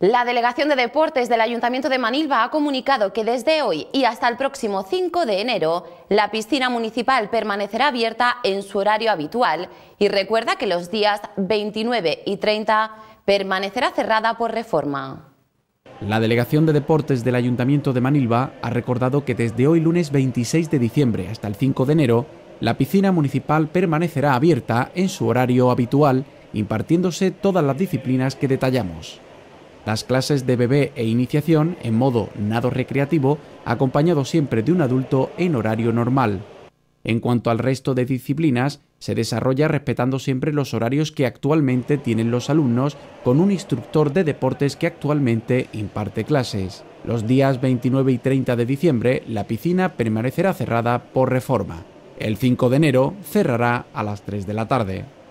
La Delegación de Deportes del Ayuntamiento de Manilva ha comunicado que desde hoy y hasta el próximo 5 de enero la piscina municipal permanecerá abierta en su horario habitual y recuerda que los días 29 y 30 permanecerá cerrada por reforma. La Delegación de Deportes del Ayuntamiento de Manilva ha recordado que desde hoy lunes 26 de diciembre hasta el 5 de enero la piscina municipal permanecerá abierta en su horario habitual impartiéndose todas las disciplinas que detallamos las clases de bebé e iniciación en modo nado recreativo, acompañado siempre de un adulto en horario normal. En cuanto al resto de disciplinas, se desarrolla respetando siempre los horarios que actualmente tienen los alumnos con un instructor de deportes que actualmente imparte clases. Los días 29 y 30 de diciembre, la piscina permanecerá cerrada por reforma. El 5 de enero cerrará a las 3 de la tarde.